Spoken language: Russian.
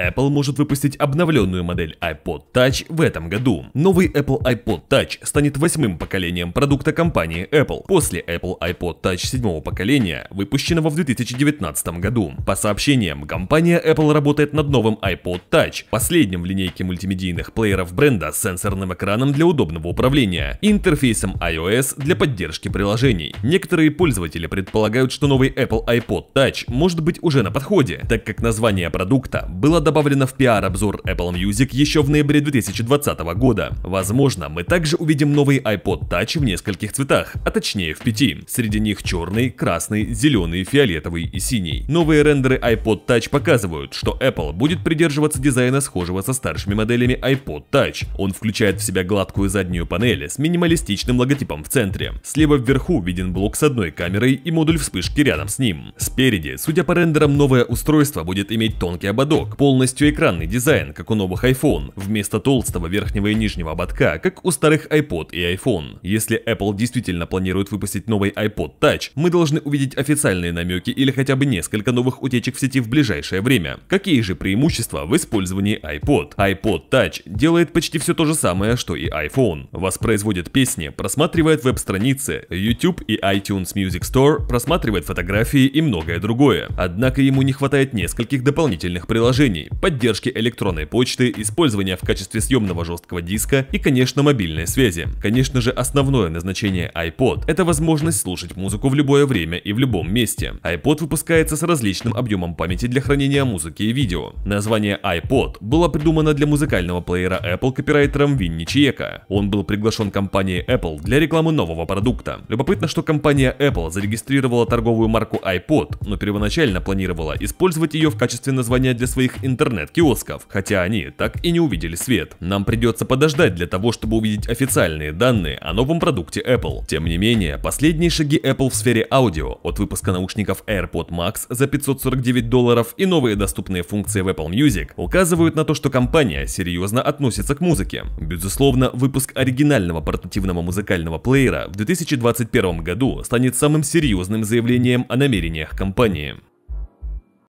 Apple может выпустить обновленную модель iPod Touch в этом году. Новый Apple iPod Touch станет восьмым поколением продукта компании Apple после Apple iPod Touch седьмого поколения, выпущенного в 2019 году. По сообщениям, компания Apple работает над новым iPod Touch, последним в линейке мультимедийных плееров бренда с сенсорным экраном для удобного управления и интерфейсом iOS для поддержки приложений. Некоторые пользователи предполагают, что новый Apple iPod Touch может быть уже на подходе, так как название продукта было добавлена в пиар-обзор Apple Music еще в ноябре 2020 года. Возможно, мы также увидим новый iPod Touch в нескольких цветах, а точнее в пяти. Среди них черный, красный, зеленый, фиолетовый и синий. Новые рендеры iPod Touch показывают, что Apple будет придерживаться дизайна схожего со старшими моделями iPod Touch. Он включает в себя гладкую заднюю панель с минималистичным логотипом в центре. Слева вверху виден блок с одной камерой и модуль вспышки рядом с ним. Спереди, судя по рендерам, новое устройство будет иметь тонкий ободок, полный полностью экранный дизайн, как у новых iPhone, вместо толстого верхнего и нижнего ободка, как у старых iPod и iPhone. Если Apple действительно планирует выпустить новый iPod Touch, мы должны увидеть официальные намеки или хотя бы несколько новых утечек в сети в ближайшее время. Какие же преимущества в использовании iPod? iPod Touch делает почти все то же самое, что и iPhone. Воспроизводит песни, просматривает веб-страницы, YouTube и iTunes Music Store, просматривает фотографии и многое другое. Однако ему не хватает нескольких дополнительных приложений, поддержки электронной почты, использования в качестве съемного жесткого диска и, конечно, мобильной связи. Конечно же, основное назначение iPod – это возможность слушать музыку в любое время и в любом месте. iPod выпускается с различным объемом памяти для хранения музыки и видео. Название iPod было придумано для музыкального плеера Apple копирайтером Винни Чиека. Он был приглашен компанией Apple для рекламы нового продукта. Любопытно, что компания Apple зарегистрировала торговую марку iPod, но первоначально планировала использовать ее в качестве названия для своих интернет интернет-киосков, хотя они так и не увидели свет. Нам придется подождать для того, чтобы увидеть официальные данные о новом продукте Apple. Тем не менее, последние шаги Apple в сфере аудио, от выпуска наушников AirPod Max за 549 долларов и новые доступные функции в Apple Music, указывают на то, что компания серьезно относится к музыке. Безусловно, выпуск оригинального портативного музыкального плеера в 2021 году станет самым серьезным заявлением о намерениях компании.